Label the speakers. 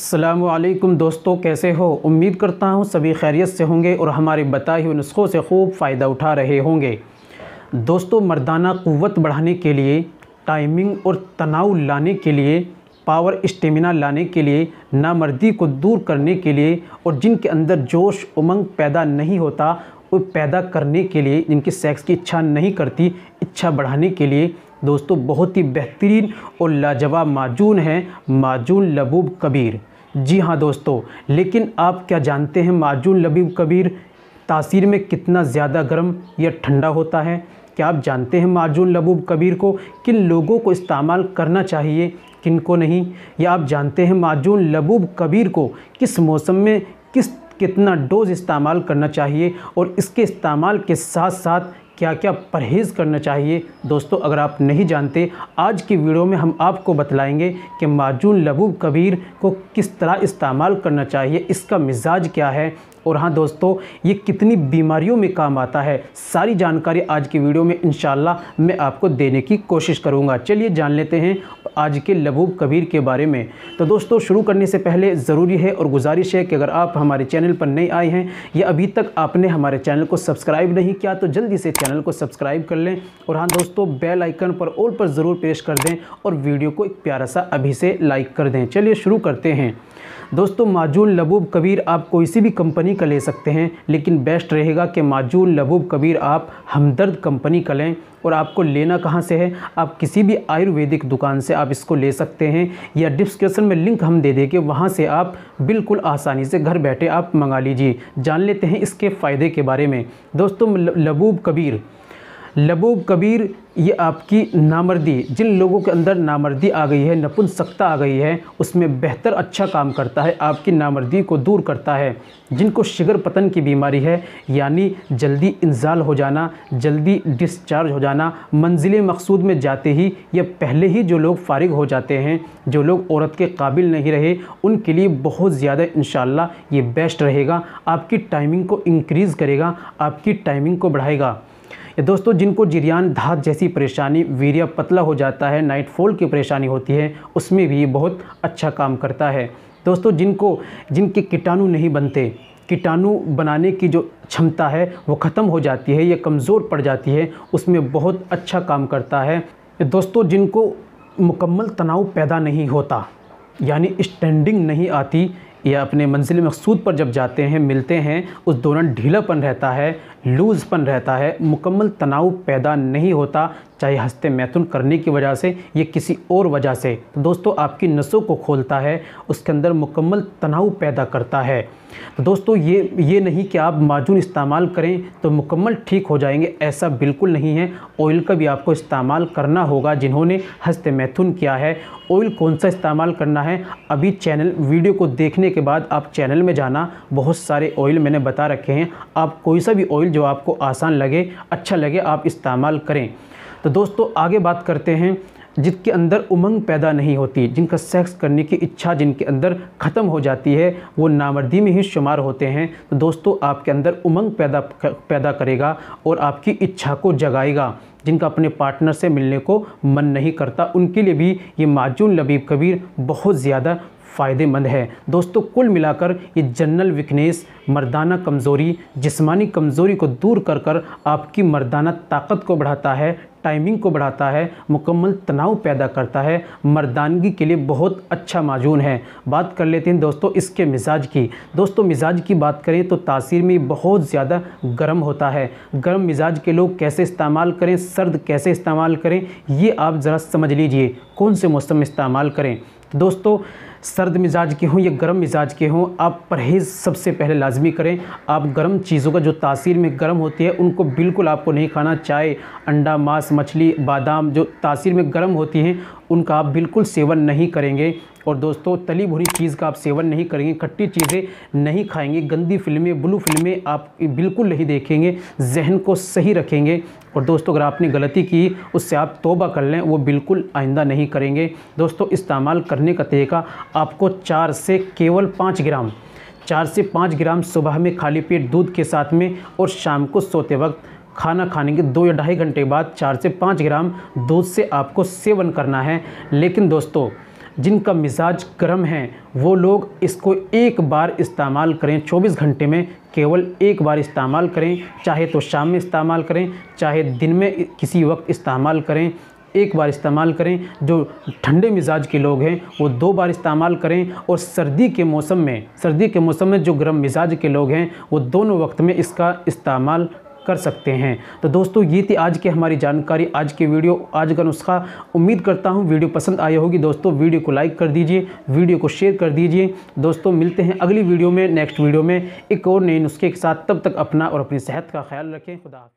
Speaker 1: असलकुम दोस्तों कैसे हो उम्मीद करता हूँ सभी खैरियत से होंगे और हमारे बताए हुए नुस्खों से खूब फ़ायदा उठा रहे होंगे दोस्तों मर्दाना क़वत बढ़ाने के लिए टाइमिंग और तनाव लाने के लिए पावर स्टेमिना लाने के लिए नामर्दी को दूर करने के लिए और जिनके अंदर जोश उमंग पैदा नहीं होता वो पैदा करने के लिए जिनकी सेक्स की इच्छा नहीं करती इच्छा बढ़ाने के लिए दोस्तों बहुत ही बेहतरीन और लाजवाब माजून है माजून लबूब कबीर जी हाँ दोस्तों लेकिन आप क्या जानते हैं माजून लबीब कबीर तासीर में कितना ज़्यादा गर्म या ठंडा होता है क्या आप जानते हैं माजून लबूब कबीर को किन लोगों को इस्तेमाल करना चाहिए किन को नहीं या आप जानते हैं माजून लबूब कबीर को किस मौसम में किस कितना डोज़ इस्तेमाल करना चाहिए और इसके इस्तेमाल के साथ साथ क्या क्या परहेज़ करना चाहिए दोस्तों अगर आप नहीं जानते आज की वीडियो में हम आपको बतलाएंगे कि माजून लबू कबीर को किस तरह इस्तेमाल करना चाहिए इसका मिजाज क्या है और हाँ दोस्तों ये कितनी बीमारियों में काम आता है सारी जानकारी आज की वीडियो में इन मैं आपको देने की कोशिश करूँगा चलिए जान लेते हैं आज के लबूब कबीर के बारे में तो दोस्तों शुरू करने से पहले ज़रूरी है और गुजारिश है कि अगर आप हमारे चैनल पर नए आए हैं या अभी तक आपने हमारे चैनल को सब्सक्राइब नहीं किया तो जल्दी से चैनल को सब्सक्राइब कर लें और हाँ दोस्तों बेल आइकन पर ऑल पर ज़रूर पेश कर दें और वीडियो को एक प्यारा सा अभी से लाइक कर दें चलिए शुरू करते हैं दोस्तों माजून लबूब कबीर आप कोई सी भी कंपनी कंपनी का ले सकते हैं लेकिन बेस्ट रहेगा कि माजूल लबूब कबीर आप हमदर्द कंपनी का लें और आपको लेना कहाँ से है आप किसी भी आयुर्वेदिक दुकान से आप इसको ले सकते हैं या डिस्क्रिप्शन में लिंक हम दे देंगे वहाँ से आप बिल्कुल आसानी से घर बैठे आप मंगा लीजिए जान लेते हैं इसके फ़ायदे के बारे में दोस्तों लबूब कबीर लबोब कबीर ये आपकी नामर्दी जिन लोगों के अंदर नामर्दी आ गई है नपुंसकता आ गई है उसमें बेहतर अच्छा काम करता है आपकी नामर्दी को दूर करता है जिनको शिगर पतन की बीमारी है यानी जल्दी इंजाल हो जाना जल्दी डिस्चार्ज हो जाना मंजिल मकसूद में जाते ही या पहले ही जो लोग फारिग हो जाते हैं जो लोग औरत के काबिल नहीं रहे उनके लिए बहुत ज़्यादा इन ये बेस्ट रहेगा आपकी टाइमिंग को इंक्रीज़ करेगा आपकी टाइमिंग को बढ़ाएगा दोस्तों जिनको जिरियान धात जैसी परेशानी वीर्य पतला हो जाता है नाइट फॉल की परेशानी होती है उसमें भी बहुत अच्छा काम करता है दोस्तों जिनको जिनके कीटाणु नहीं बनते कीटाणु बनाने की जो क्षमता है वो ख़त्म हो जाती है या कमज़ोर पड़ जाती है उसमें बहुत अच्छा काम करता है दोस्तों जिनको मुकम्मल तनाव पैदा नहीं होता यानी स्टैंडिंग नहीं आती या अपने मंजिल मकसूद पर जब जाते हैं मिलते हैं उस दौरान ढीलापन रहता है लूज़पन रहता है मुकम्मल तनाव पैदा नहीं होता चाहे हस्ते मैथुन करने की वजह से या किसी और वजह से तो दोस्तों आपकी नसों को खोलता है उसके अंदर मुकम्मल तनाव पैदा करता है तो दोस्तों ये ये नहीं कि आप माजून इस्तेमाल करें तो मुकम्मल ठीक हो जाएंगे ऐसा बिल्कुल नहीं है ऑयल का भी आपको इस्तेमाल करना होगा जिन्होंने हस्त मैथुन किया है ऑयल कौन सा इस्तेमाल करना है अभी चैनल वीडियो को देखने के बाद आप चैनल में जाना बहुत सारे ऑयल मैंने बता रखे हैं आप कोई सा भी ऑयल जो आपको आसान लगे अच्छा लगे आप इस्तेमाल करें तो दोस्तों आगे बात करते हैं जिनके अंदर उमंग पैदा नहीं होती जिनका सेक्स करने की इच्छा जिनके अंदर ख़त्म हो जाती है वो नामर्दी में ही शुमार होते हैं तो दोस्तों आपके अंदर उमंग पैदा पैदा करेगा और आपकी इच्छा को जगाएगा जिनका अपने पार्टनर से मिलने को मन नहीं करता उनके लिए भी ये माजून लबीब कबीर बहुत ज़्यादा फ़ायदेमंद है दोस्तों कुल मिलाकर ये जनरल वीकनेस मर्दाना कमज़ोरी जिस्मानी कमज़ोरी को दूर कर कर आपकी मर्दाना ताकत को बढ़ाता है टाइमिंग को बढ़ाता है मुकम्मल तनाव पैदा करता है मर्दानगी के लिए बहुत अच्छा माजून है बात कर लेते हैं दोस्तों इसके मिजाज की दोस्तों मिजाज की बात करें तो तासीर में बहुत ज़्यादा गर्म होता है गर्म मिजाज के लोग कैसे इस्तेमाल करें सर्द कैसे इस्तेमाल करें ये आप ज़रा समझ लीजिए कौन से मौसम इस्तेमाल करें दोस्तों सर्द मिजाज के हों या गर्म मिजाज के हों आप परहेज़ सबसे पहले लाजमी करें आप गर्म चीज़ों का जो तासीर में गर्म होती है उनको बिल्कुल आपको नहीं खाना चाय अंडा मांस मछली बादाम जो तासीर में गर्म होती हैं उनका आप बिल्कुल सेवन नहीं करेंगे और दोस्तों तली भुनी चीज़ का आप सेवन नहीं करेंगे खट्टी चीज़ें नहीं खाएंगे गंदी फिल्में ब्लू फिल्में आप बिल्कुल नहीं देखेंगे जहन को सही रखेंगे और दोस्तों अगर आपने गलती की उससे आप तोबा कर लें वो बिल्कुल आइंदा नहीं करेंगे दोस्तों इस्तेमाल करने का तरीका आपको चार से केवल पाँच ग्राम चार से पाँच ग्राम सुबह में खाली पेट दूध के साथ में और शाम को सोते वक्त खाना खाने के दो या ढाई घंटे बाद चार से पाँच ग्राम दूध से आपको सेवन करना है लेकिन दोस्तों जिनका मिजाज गर्म है वो लोग इसको एक बार इस्तेमाल करें 24 घंटे में केवल एक बार इस्तेमाल करें चाहे तो शाम में इस्तेमाल करें चाहे दिन में किसी वक्त इस्तेमाल करें एक बार इस्तेमाल करें जो ठंडे मिजाज के लोग हैं वो दो बार इस्तेमाल करें और सर्दी के मौसम में सर्दी के मौसम में जो गर्म मिजाज के लोग हैं वो दोनों वक्त में इसका इस्तेमाल कर सकते हैं तो दोस्तों ये थी आज की हमारी जानकारी आज की वीडियो आज का नुस्खा उम्मीद करता हूँ वीडियो पसंद आई होगी दोस्तों वीडियो को लाइक कर दीजिए वीडियो को शेयर कर दीजिए दोस्तों मिलते हैं अगली वीडियो में नेक्स्ट वीडियो में एक और नए नुस्खे के साथ तब तक अपना और अपनी सेहत का ख्याल रखें खुदा